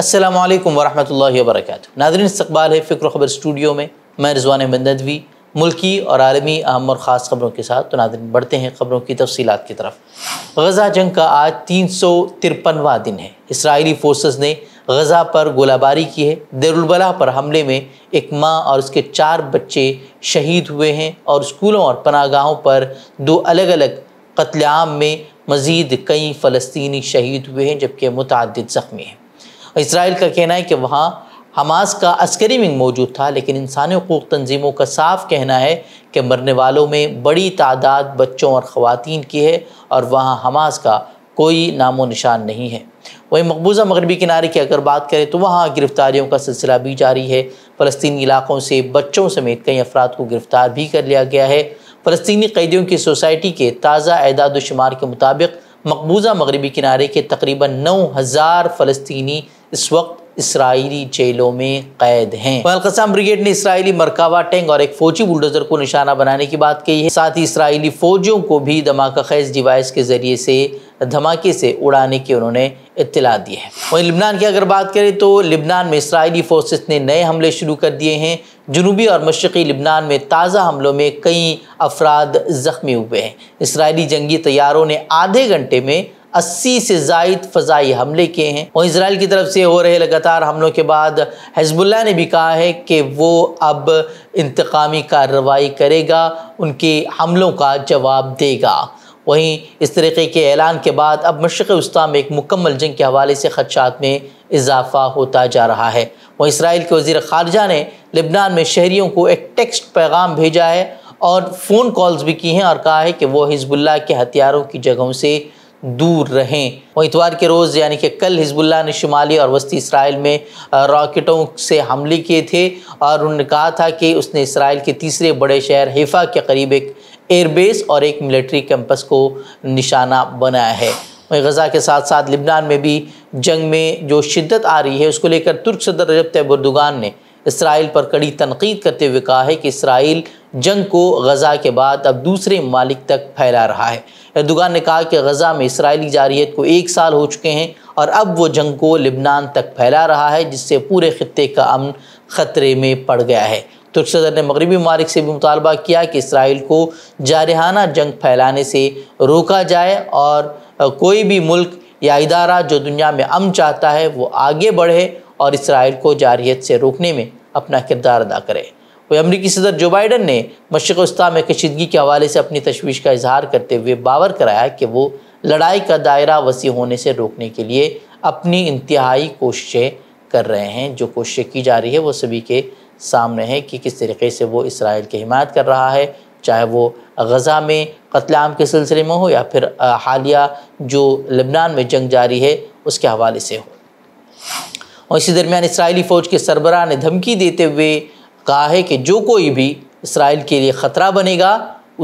अल्लाम वरहमल work Nadreen इस्तबाल है फ़िक्र खबर स्टूडियो में मैं रिजवान अहमद नदवी मुल्की और आलमी अहम और ख़ास खबरों के साथ तो नादरीन बढ़ते हैं खबरों की तफसीत की तरफ गज़ा जंग का आज तीन सौ तिरपनवा दिन है इसराइली फोर्सेज ने गज़ा पर गोलाबारी की है दरुलबला पर हमले में एक माँ और उसके चार बच्चे शहीद हुए हैं और स्कूलों और पनागाहों पर दो अलग अलग कत्लेआम में मज़ीद कई फ़लस्तनी शहीद हुए हैं जबकि मुतद ज़ख्मी हैं इसराइल का कहना है कि वहाँ हमास का अस्करी विंग मौजूद था लेकिन इंसानी हकूक़ तनज़ीमों का साफ कहना है कि मरने वालों में बड़ी तादाद बच्चों और ख़वान की है और वहाँ हमास का कोई नामो निशान नहीं है वहीं मकबूजा मगरबी किनारे की अगर बात करें तो वहाँ गिरफ़्तारियों का सिलसिला भी जारी है फ़लस्तनी इलाक़ों से बच्चों समेत कई अफराद को गिरफ़्तार भी कर लिया गया है फ़लस्तनी कैदियों की सोसाइटी के ताज़ा एदाद शुमार के मुताबिक मकबूजा मगरबी किनारे के तकरीबन नौ हज़ार फ़लस्तनी इस वक्त इसराइली जेलों में कैद हैं अलकसम ब्रिगेड ने इसराइली मरकावा टैंक और एक फौजी बुलडोजर को निशाना बनाने की बात कही है साथ ही इसराइली फौजियों को भी धमाका खेज डिवाइस के जरिए से धमाके से उड़ाने की उन्होंने इतला दी है वहीं लिबनान की अगर बात करें तो लिबनान में इसराइली फोर्सेस ने नए हमले शुरू कर दिए हैं जनूबी और मशरक़ी लिबनान में ताज़ा हमलों में कई अफराद ज़ख्मी हुए हैं इसराइली जंगी तैयारों ने आधे घंटे में अस्सी से जायद फ़जाई हमले किए हैं और इसराइल की तरफ से हो रहे लगातार हमलों के बाद हजबुल्ला ने भी कहा है कि वो अब इंतकामी कार्रवाई करेगा उनके हमलों का जवाब देगा वहीं इस तरीके के ऐलान के बाद अब मशरक़ वस्ती में एक मुकम्मल जंग के हवाले से खदशात में इजाफा होता जा रहा है वहीं इसराइल के वजीर खारजा ने लिबनान में शहरीों को एक टेक्स्ट पैगाम भेजा है और फ़ोन कॉल्स भी की हैं और कहा है कि वो हिजबुल्ला के हथियारों की जगहों से दूर रहें और इतवार के रोज़ यानी कि कल हिजबुल्ला ने शुमाली और वस्ती इसराइल में रॉकेटों से हमले किए थे और उन्होंने कहा था कि उसने इसराइल के तीसरे बड़े शहर हिफा के करीब एक एयरबेस और एक मिलिट्री कैंपस को निशाना बनाया है वहीं गज़ा के साथ साथ लिबनान में भी जंग में जो शिद्दत आ रही है उसको लेकर तुर्क सदर रजब तैबरदुगान ने इसराइल पर कड़ी तनकीद करते हुए कहा है कि इसराइल जंग को गज़ा के बाद अब दूसरे ममालिक तक फैला रहा है एर्दोगान ने कहा कि गज़ा में इसराइली जारियत को एक साल हो चुके हैं और अब वो जंग को लिबनान तक फैला रहा है जिससे पूरे खत्े का अमन ख़तरे में पड़ गया है तुर्क सदर ने मगरबी ममालिक से भी मुतालबा किया कि इसराइल को जारहाना जंग फैलाने से रोका जाए और कोई भी मुल्क या इदारा जो दुनिया में अम चाहता है वो आगे बढ़े और इसराइल को जारहीत से रोकने में अपना किरदार अदा करे वह अमरीकी सदर जो बाइडन ने मशरक़ में कशीदगी के हवाले से अपनी तशवीश का इजहार करते हुए बावर कराया कि वो लड़ाई का दायरा वसी होने से रोकने के लिए अपनी इंतहाई कोशिशें कर रहे हैं जो कोशिशें की जा रही है वो सभी के सामने हैं कि किस तरीके से वो इसराइल की हिमायत कर रहा है चाहे वो गज़ा में कत्लाम के सिलसिले में हो या फिर हालिया जो लबनान में जंग जारी है उसके हवाले से हो और इसी दरमियान इसराइली फ़ौज के सरबरा ने धमकी देते हुए कहा है कि जो कोई भी इसराइल के लिए ख़तरा बनेगा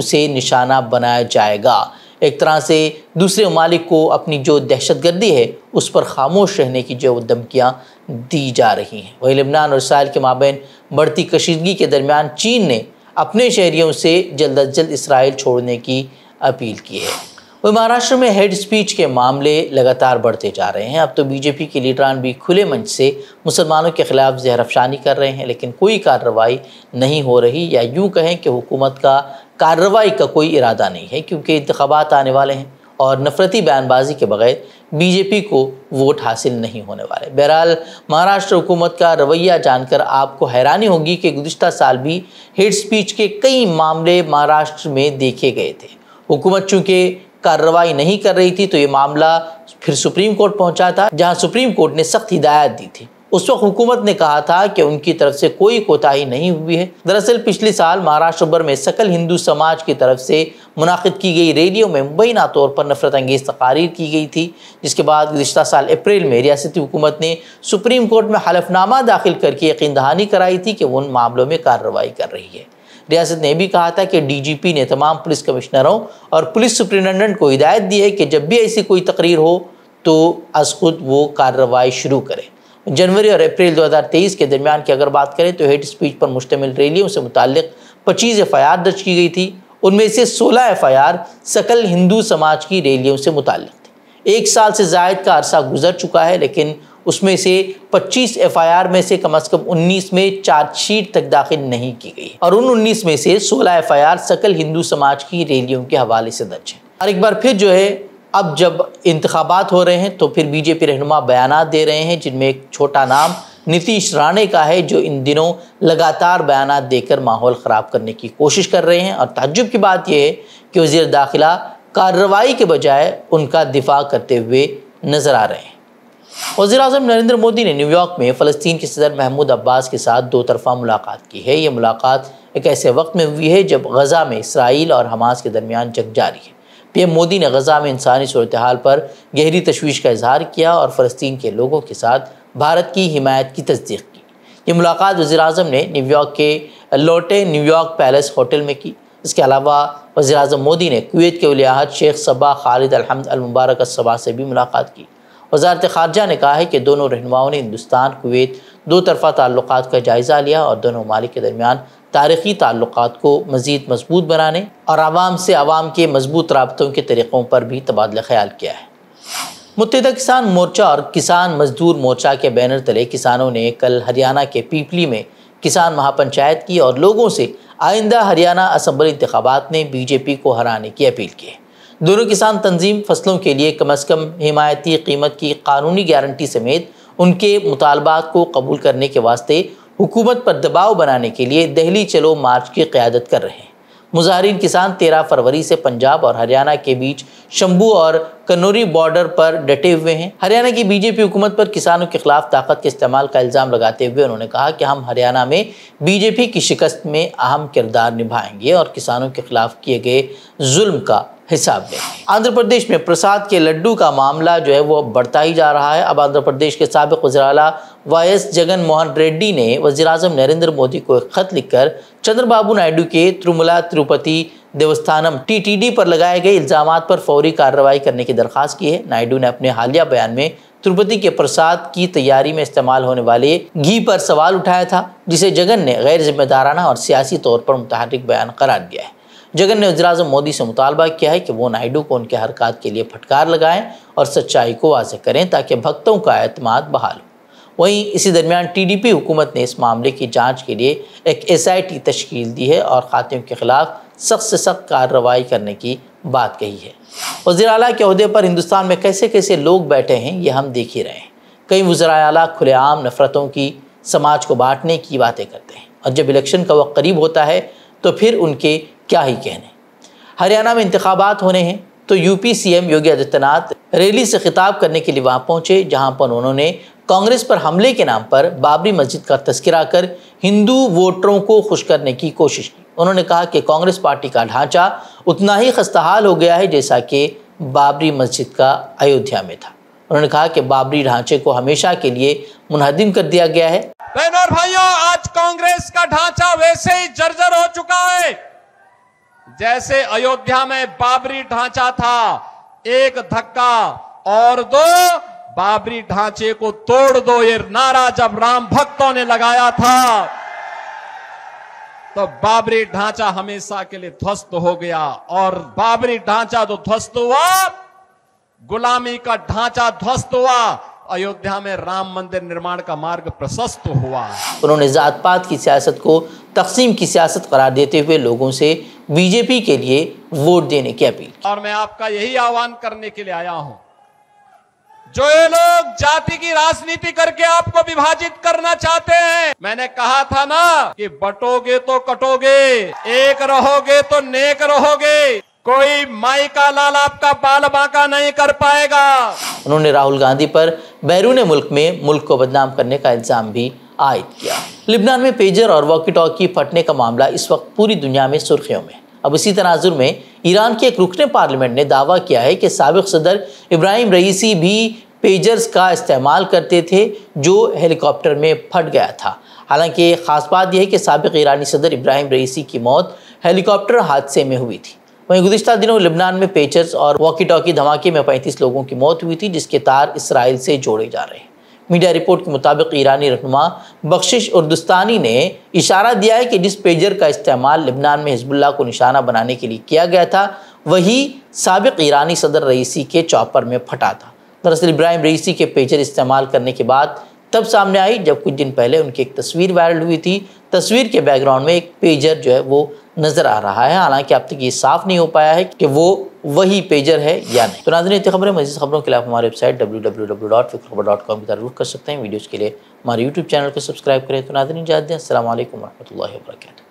उसे निशाना बनाया जाएगा एक तरह से दूसरे ममालिक को अपनी जो दहशत गर्दी है उस पर खामोश रहने की जो धमकियाँ दी जा रही हैं वही लबनान और इसराइल के माबेन बढ़ती कशीदगी के दरमियान चीन ने अपने शहरीों से जल्द अज जल्द इसराइल छोड़ने की अपील की है वही महाराष्ट्र में हेड स्पीच के मामले लगातार बढ़ते जा रहे हैं अब तो बीजेपी के लीडरान भी खुले मंच से मुसलमानों के खिलाफ जहरअफशानी कर रहे हैं लेकिन कोई कार्रवाई नहीं हो रही या यूँ कहें कि हुकूमत का कार्रवाई का कोई इरादा नहीं है क्योंकि इंतबात आने वाले हैं और नफरती बयानबाजी के बगैर बीजेपी को वोट हासिल नहीं होने वाले बहरहाल महाराष्ट्र हुकूमत का रवैया जानकर आपको हैरानी होगी कि गुज्त साल भी हेड स्पीच के कई मामले महाराष्ट्र में देखे गए थे हुकूमत चूँकि कार्रवाई नहीं कर रही थी तो ये मामला फिर सुप्रीम कोर्ट पहुंचा था जहां सुप्रीम कोर्ट ने सख्त हिदायत दी थी उस वक्त हुकूमत ने कहा था कि उनकी तरफ से कोई कोताही नहीं हुई है दरअसल पिछले साल महाराष्ट्र भर में सकल हिंदू समाज की तरफ से मुनद की गई रैलियों में मुबैना तौर पर नफरत अंगेज़ तकारीर की गई थी जिसके बाद गुजशत साल अप्रैल में रियासती हुकूमत ने सुप्रीम कोर्ट में हलफनामा दाखिल करके यकीन दहानी कराई थी कि वो उन मामलों में कार्रवाई कर रही है रियासत ने भी कहा था कि डीजीपी ने तमाम पुलिस कमिश्नरों और पुलिस सुप्रिटेंडेंट को हिदायत दी है कि जब भी ऐसी कोई तकरीर हो तो अज खुद वो कार्रवाई शुरू करें जनवरी और अप्रैल 2023 के दरमियान की अगर बात करें तो हेट स्पीच पर मुश्तमिल रैलियों से मुतक पच्चीस एफ आई आर दर्ज की गई थी उनमें से सोलह एफ आई आर सकल हिंदू समाज की रैलियों से मुतक थी एक साल से जायद का अरसा गुजर चुका है लेकिन उसमें से 25 एफआईआर में से कम से कम 19 में चार्जशीट तक दाखिल नहीं की गई और उन 19 में से 16 एफआईआर सकल हिंदू समाज की रैलियों के हवाले से दर्ज है और एक बार फिर जो है अब जब इंतबात हो रहे हैं तो फिर बीजेपी रहनुमा बयान दे रहे हैं जिनमें एक छोटा नाम नीतीश राणे का है जो इन दिनों लगातार बयान देकर माहौल ख़राब करने की कोशिश कर रहे हैं और तजुब की बात यह है कि वजीर दाखिला कार्रवाई के बजाय उनका दिफा करते हुए नज़र आ रहे हैं वजी अजम नरेंद्र मोदी ने न्यूयॉर्क में फ़लस्तीन के सदर महमूद अब्बास के साथ दो तरफ़ा मुलाकात की है ये मुलाकात एक ऐसे वक्त में हुई है जब गज़ा में इसराइल और हमास के दरमियान जंग जारी है पी एम मोदी ने गज़ा में इंसानी सूरत हाल पर गहरी तशवीश का इजहार किया और फ़लस्तीन के लोगों के साथ भारत की हिमायत की तस्दीक की ये मुलाकात वज़ी अजम ने न्यूयॉर्क के लोटे न्यूयॉर्क पैलेस होटल में की इसके अलावा वजी अजम मोदी ने कुवैत के वलियाहत शेख सबा खालिद अलहमद अलमबारक सबा से भी मुलाकात की वजारत खारजा ने कहा है कि दोनों रहनुमाओं ने हिंदुस्तान कुवैत दो तरफ़ा ताल्लुक का जायज़ा लिया और दोनों ममालिक के दरमियान तारीखी ताल्लुक को मज़ीद मजबूत बनाने और आवाम से आवाम के मजबूत रबतों के तरीक़ों पर भी तबादला ख्याल किया है मुतहदा किसान मोर्चा और किसान मजदूर मोर्चा के बैनर तले किसानों ने कल हरियाणा के पीपली में किसान महापंचायत की और लोगों से आइंदा हरियाणा असम्बली इंतबात में बीजेपी को हराने की अपील की है दोनों किसान तंजीम फसलों के लिए कम अज़ कम हिमायती कीमत की कानूनी गारंटी समेत उनके मुतालबात को कबूल करने के वास्ते हुकूमत पर दबाव बनाने के लिए दहली चलो मार्च की क़्यादत कर रहे हैं मुजाहरीन किसान तेरह फरवरी से पंजाब और हरियाणा के बीच शंभू और कन्नौरी बॉर्डर पर डटे हुए हैं हरियाणा की बीजेपी हुकूमत पर किसानों के खिलाफ ताकत के इस्तेमाल का इल्ज़ाम लगाते हुए उन्होंने कहा कि हम हरियाणा में बीजेपी की शिकस्त में अहम किरदार निभाएंगे और किसानों के खिलाफ किए गए जुल्म का हिसाब में आंध्र प्रदेश में प्रसाद के लड्डू का मामला जो है वो बढ़ता ही जा रहा है अब आंध्र प्रदेश के सबक वजराला वाई एस जगन मोहन रेड्डी ने वजी अजम नरेंद्र मोदी को एक खत लिखकर चंद्रबाबू नायडू के त्रुमला तिरुपति देवस्थानम टीटीडी पर लगाए गए इल्ज़ाम पर फौरी कार्रवाई करने की दरख्वास्त की है नायडू ने अपने हालिया बयान में तिरुपति के प्रसाद की तैयारी में इस्तेमाल होने वाले घी पर सवाल उठाया था जिसे जगन ने गैर जिम्मेदाराना और सियासी तौर पर मुतहरक बयान करार दिया है जगन ने वजराजम मोदी से मुतालबा किया है कि वो नायडू को उनके हरकत के लिए फटकार लगाएं और सच्चाई को वाजह करें ताकि भक्तों का अतमाद बहाल हो वहीं इसी दरमियान टी डी पी हुकूमत ने इस मामले की जाँच के लिए एक एस आई टी तश्कील दी है और खातियों के खिलाफ सख्त से सख्त कार्रवाई करने की बात कही है वज़ी अला के अहदे पर हिंदुस्तान में कैसे कैसे लोग बैठे हैं ये हम देख ही रहे हैं कई वज़रा अला खुलेआम नफ़रतों की समाज को बांटने की बातें करते हैं और जब इलेक्शन का वक्त करीब होता है तो फिर उनके क्या ही कहने हरियाणा में इंतबात होने हैं तो UP M Yogi Adityanath rally से खिताब करने के लिए वहाँ पहुँचे जहाँ पर उन्होंने कांग्रेस पर हमले के नाम पर बाबरी मस्जिद का तस्करा कर हिंदू वोटरों को खुश करने की कोशिश की उन्होंने कहा कि कांग्रेस पार्टी का ढांचा उतना ही खस्ताहाल हो गया है जैसा कि बाबरी मस्जिद का अयोध्या में था उन्होंने कहा कि बाबरी ढांचे को हमेशा के लिए मुनहदिम कर दिया गया है बहनों और भाइयों आज कांग्रेस का ढांचा वैसे ही जर्जर हो चुका है जैसे अयोध्या में बाबरी ढांचा था एक धक्का और दो बाबरी ढांचे को तोड़ दो ये नारा जब राम भक्तों ने लगाया था तो बाबरी ढांचा हमेशा के लिए ध्वस्त हो गया और बाबरी ढांचा तो ध्वस्त हुआ गुलामी का ढांचा ध्वस्त हुआ अयोध्या में राम मंदिर निर्माण का मार्ग प्रशस्त हुआ उन्होंने जात पात की सियासत को तकसीम की सियासत करार देते हुए लोगों से बीजेपी के लिए वोट देने की अपील और मैं आपका यही आह्वान करने के लिए आया हूँ जो ये लोग जाति की राजनीति करके आपको विभाजित करना चाहते हैं मैंने कहा था ना कि बटोगे तो कटोगे एक रहोगे तो नेक रहोगे कोई माई का लाल आपका बाल बाका नहीं कर पाएगा उन्होंने राहुल गांधी पर बैरून मुल्क में मुल्क को बदनाम करने का इल्जाम भी आयद किया लिबनान में पेजर और वॉकी टॉकी फटने का मामला इस वक्त पूरी दुनिया में सुर्खियों में अब इसी तनाजुर में ईरान के एक रुकन पार्लियामेंट ने दावा किया है कि सबक सदर इब्राहिम रईसी भी पेजर्स का इस्तेमाल करते थे जो हेलीकॉप्टर में फट गया था हालांकि ख़ास बात यह है कि सबक ईरानी सदर इब्राहिम रईसी की मौत हेलीकॉप्टर हादसे में हुई थी वहीं गुजशत दिनों लिबनान में पेचर्स और वॉकी टॉकी धमाके में पैंतीस लोगों की मौत हुई थी जिसके तार इसराइल से जोड़े जा रहे हैं मीडिया रिपोर्ट के मुताबिक ईरानी रहनुमा बख्शिश उर्दुस्तानी ने इशारा दिया है कि जिस पेजर का इस्तेमाल लिबनान में हिजबुल्ला को निशाना बनाने के लिए किया गया था वही सबक ईरानी सदर रईसी के चौपर में फटा था दरअसल इब्राहिम रईसी के पेजर इस्तेमाल करने के बाद तब सामने आई जब कुछ दिन पहले उनकी एक तस्वीर वायरल हुई थी तस्वीर के बैकग्राउंड में एक पेजर जो है वो नज़र आ रहा है हालांकि अब तक ये साफ नहीं हो पाया है कि वो वही पेजर है या नहीं तो नाजन इतनी खबरें मजीद खबरों के लिए आप हमारी website W W W dot फिक्र डॉट कॉम की तरफ कर सकते हैं वीडियोज़ के लिए हमारे यूट्यूब चैनल को सब्सक्राइब करें तो नाजन इजाज़ दें असल वरहमल वर्का